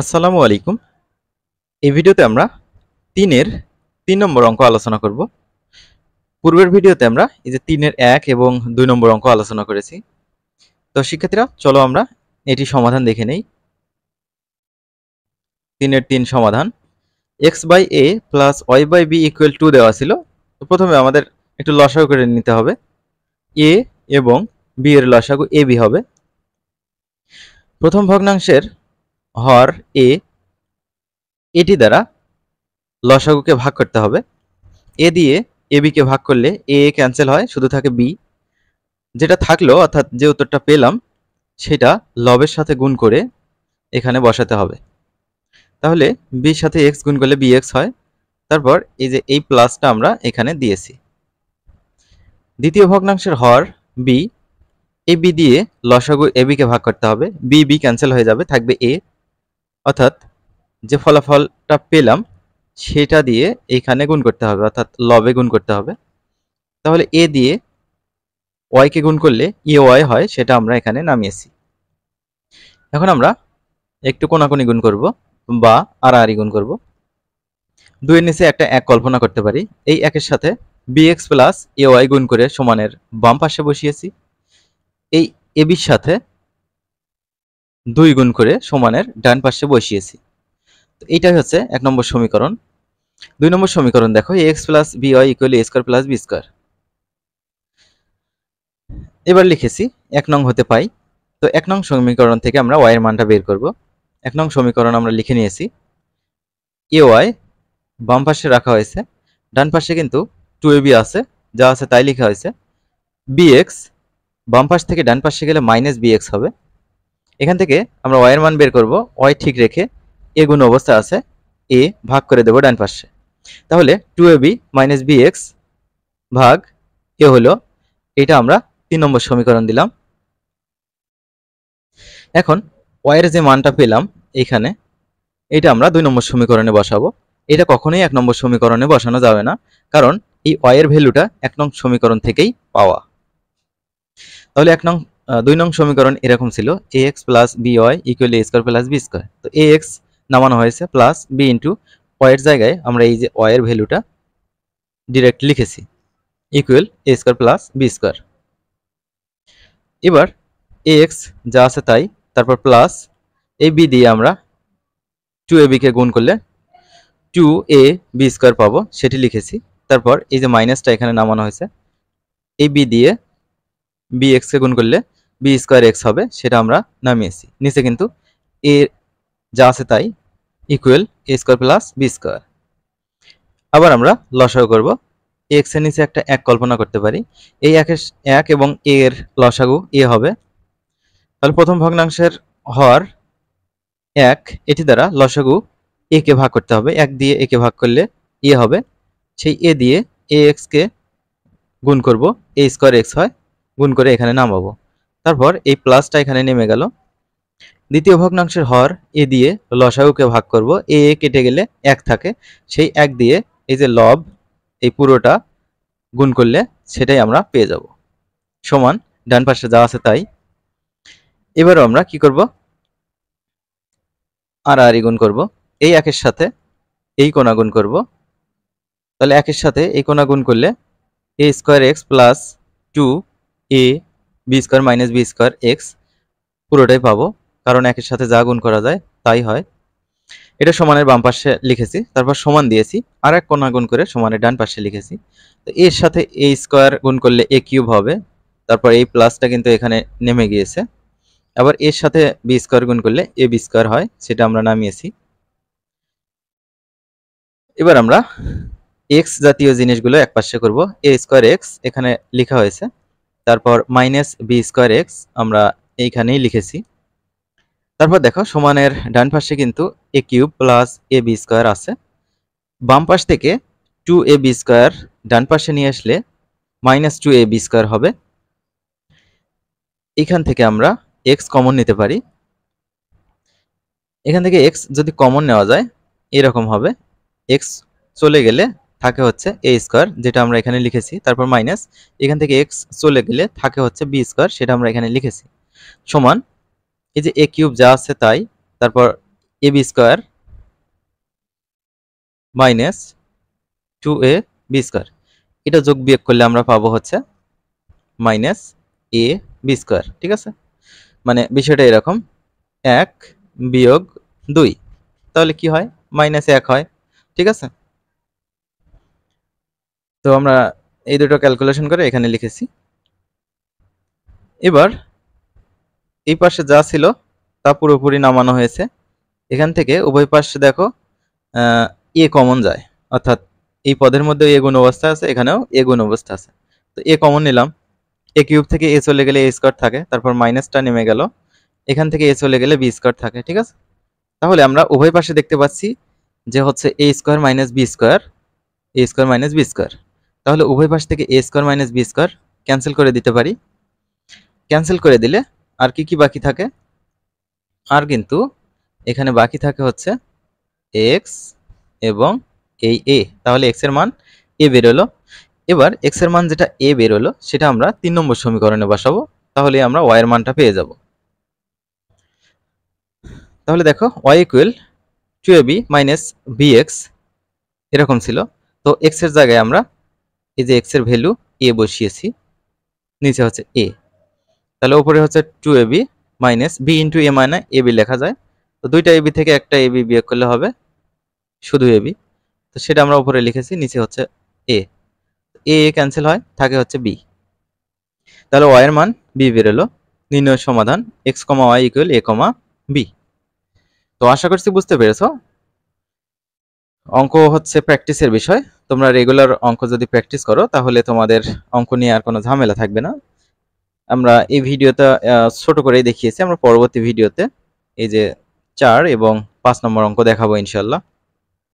আসসালামু আলাইকুম এই ভিডিওতে আমরা তিনের তিন নম্বর অঙ্ক আলোচনা করব পূর্বের ভিডিওতে আমরা এই যে তিনের এক এবং দুই নম্বর অঙ্ক আলোচনা করেছি তো শিক্ষার্থীরা চলো আমরা এটি সমাধান দেখে নেই তিনের তিন সমাধান x by a plus y by b equal to দেওয়া ছিল তো প্রথমে আমাদের একটু লসাগু করে নিতে হবে এ এবং বি এর লসাগু এ বি হবে প্রথম ভগ্নাংশের হর এ এটি দ্বারা লসাগুকে ভাগ করতে হবে এ দিয়ে এ বিকে ভাগ করলে এ এ ক্যান্সেল হয় শুধু থাকে বি যেটা থাকলো অর্থাৎ যে উত্তরটা পেলাম সেটা লবের সাথে গুণ করে এখানে বসাতে হবে তাহলে বির সাথে এক্স গুণ করলে বি এক্স হয় তারপর এই যে এই প্লাসটা আমরা এখানে দিয়েছি দ্বিতীয় ভগ্নাংশের হর বি এ বি দিয়ে লসাগু এ বিকে ভাগ করতে হবে বি বি ক্যান্সেল হয়ে যাবে থাকবে এ অর্থাৎ যে ফলাফলটা পেলাম সেটা দিয়ে এইখানে গুণ করতে হবে অর্থাৎ লবে গুণ করতে হবে তাহলে এ দিয়ে ওয়াইকে গুণ করলে ই ওয়াই হয় সেটা আমরা এখানে নামিয়েছি এখন আমরা একটু কোনাকুনি গুণ করব বা আড়াআড়ি গুণ করব দুইয়ের নিচে একটা এক কল্পনা করতে পারি এই একের সাথে বিএক্স প্লাস এ ওয়াই গুণ করে সমানের বাম পাশে বসিয়েছি এই এবির সাথে দুই গুণ করে সমানের ডান পাশে বসিয়েছি তো এইটাই হচ্ছে এক নম্বর সমীকরণ দুই নম্বর সমীকরণ দেখো x plus b y equal square plus b square এবার লিখেছি এক নং হতে পাই তো এক নং সমীকরণ থেকে আমরা ওয়াইয়ের মানটা বের করব এক নং সমীকরণ আমরা লিখে নিয়েছি এ ওয়াই বাম পাশে রাখা হয়েছে ডান পাশে কিন্তু টু এ বি আছে যা আছে তাই লেখা হয়েছে বি এক্স বাম পাশ থেকে ডান পাশে গেলে মাইনাস বি এক্স হবে এখান থেকে আমরা এর মান বের করব ওয়াই ঠিক রেখে এ গুণ অবস্থা আছে এ ভাগ করে দেবো ডান পাশে তাহলে two a b minus b x ভাগ এ হলো এটা আমরা তিন নম্বর সমীকরণ দিলাম এখন ওয়াইয়ের যে মানটা পেলাম এইখানে এটা আমরা দুই নম্বর সমীকরণে বসাবো এটা কখনোই এক নম্বর সমীকরণে বসানো যাবে না কারণ এই ওয়াইয়ের ভ্যালুটা এক নং সমীকরণ থেকেই পাওয়া তাহলে এক নং দুই নং সমীকরণ এরকম ছিল a x plus b y equal a square plus b square তো এ এক্স নামানো হয়েছে প্লাস বি ইন্টু ওয়ের জায়গায় আমরা এই যে ওয়ের ভ্যালুটা ডিরেক্ট লিখেছি equal a square plus b square এবার এ এক্স যা আছে তাই তারপর প্লাস এই বি দিয়ে আমরা টু এ বিকে গুণ করলে টু এ বি স্কোয়ার পাবো সেটি লিখেছি তারপর এই যে মাইনাসটা এখানে নামানো হয়েছে এই বি দিয়ে বি এক্সকে গুণ করলে বি স্কোয়ার এক্স হবে সেটা আমরা নামিয়েছি নিচে কিন্তু এ যা আছে তাই equal a square plus b square আবার আমরা লসাগু করব এক্স এর নিচে একটা এক কল্পনা করতে পারি এই একের এক এবং এ এর লসাগু এ হবে তাহলে প্রথম ভগ্নাংশের হর এক এটি দ্বারা লসাগু এ কে ভাগ করতে হবে এক দিয়ে এ কে ভাগ করলে এ হবে সেই এ দিয়ে এ এক্সকে গুণ করব এ স্কোয়ার এক্স হয় গুণ করে এখানে নামাবো তারপর এই প্লাসটা এখানে নেমে গেল দ্বিতীয় ভগ্নাংশের হর এ দিয়ে লসাউকে ভাগ করব এ এ কেটে গেলে এক থাকে সেই এক দিয়ে এই যে লব এই পুরোটা গুণ করলে সেটাই আমরা পেয়ে যাব সমান ডান পাশে যা আছে তাই এবারও আমরা কি করব আর আর গুণ করব এই একের সাথে এই কোনা গুণ করব তাহলে একের সাথে এই কোনা গুণ করলে a square x plus two a b square minus b square x পুরোটাই পাবো কারণ একের সাথে যা গুণ করা যায় তাই হয় এটা সমানের বাম পাশে লিখেছি তারপর সমান দিয়েছি আর এক কোনা গুণ করে সমানের ডান পাশে লিখেছি তো এর সাথে এ স্কোয়ার গুণ করলে এ কিউব হবে তারপর এই প্লাসটা কিন্তু এখানে নেমে গিয়েছে আবার এর সাথে বি স্কোয়ার গুণ করলে এ বি স্কোয়ার হয় সেটা আমরা নামিয়েছি এবার আমরা এক্স জাতীয় জিনিসগুলো এক পাশে করব এ স্কোয়ার এক্স এখানে লেখা হয়েছে তারপর মাইনাস বি স্কোয়ার এক্স আমরা এইখানেই লিখেছি তারপর দেখো সমানের ডান পাশে কিন্তু a cube plus a b square আছে বাম পাশ থেকে টু এ বি স্কোয়ার ডান পাশে নিয়ে আসলে minus two a b square হবে এখান থেকে আমরা এক্স কমন নিতে পারি এখান থেকে এক্স যদি কমন নেওয়া যায় এরকম হবে এক্স চলে গেলে থাকে হচ্ছে এ স্কোয়ার যেটা আমরা এখানে লিখেছি তারপর মাইনাস এখান থেকে এক্স চলে গেলে থাকে হচ্ছে বি স্কোয়ার সেটা আমরা এখানে লিখেছি সমান এই যে এ কিউব যা আছে তাই তারপর a b square minus two a b square এটা যোগ বিয়োগ করলে আমরা পাবো হচ্ছে মাইনাস এ বি স্কোয়ার ঠিক আছে মানে বিষয়টা এরকম এক বিয়োগ দুই তাহলে কি হয় মাইনাস এক হয় ঠিক আছে তো আমরা এই দুটো ক্যালকুলেশন করে এখানে লিখেছি এবার এই পাশে যা ছিল তা পুরোপুরি নামানো হয়েছে এখান থেকে উভয় পাশে দেখো এ কমন যায় অর্থাৎ এই পদের মধ্যে এ গুণ অবস্থা আছে এখানেও এ গুণ অবস্থা আছে তো এ কমন নিলাম এ কিউব থেকে এ চলে গেলে এ স্কোয়ার থাকে তারপর মাইনাসটা নেমে গেল এখান থেকে এ চলে গেলে বি স্কোয়ার থাকে ঠিক আছে তাহলে আমরা উভয় পাশে দেখতে পাচ্ছি যে হচ্ছে a square minus b square a square minus b square তাহলে উভয় পাশ থেকে a square minus b square cancel করে দিতে পারি ক্যান্সেল করে দিলে আর কি কি বাকি থাকে আর কিন্তু এখানে বাকি থাকে হচ্ছে এক্স এবং এই এ তাহলে এক্সের মান এ বেরোলো এবার এক্সের মান যেটা এ বেরোলো সেটা আমরা তিন নম্বর সমীকরণে বসাবো তাহলে আমরা ওয়াই এর মানটা পেয়ে যাব তাহলে দেখো y equal two a b minus b x এরকম ছিল তো এক্সের জায়গায় আমরা এই যে এক্সের ভ্যালু এ বসিয়েছি নিচে হচ্ছে এ তাহলে ওপরে হচ্ছে two a b minus b into a minus a B লেখা যায় তো দুইটা এবি থেকে একটা এবি বিয়োগ করলে হবে শুধু এবি তো সেটা আমরা ওপরে লিখেছি নিচে হচ্ছে এ এ ক্যান্সেল হয় থাকে হচ্ছে বি তাহলে ওয়াইয়ের মান বি বেরোলো নির্ণয় সমাধান x comma y equal a comma b তো আশা করছি বুঝতে পেরেছ অঙ্ক হচ্ছে প্র্যাকটিসের বিষয় তোমরা রেগুলার অঙ্ক যদি প্র্যাকটিস করো তাহলে তোমাদের অঙ্ক নিয়ে আর কোনো ঝামেলা থাকবে না আমরা এই ভিডিওটা ছোট করেই দেখিয়েছি আমরা পরবর্তী ভিডিওতে এই যে চার এবং পাঁচ নম্বর অঙ্ক দেখাবো ইনশাল্লাহ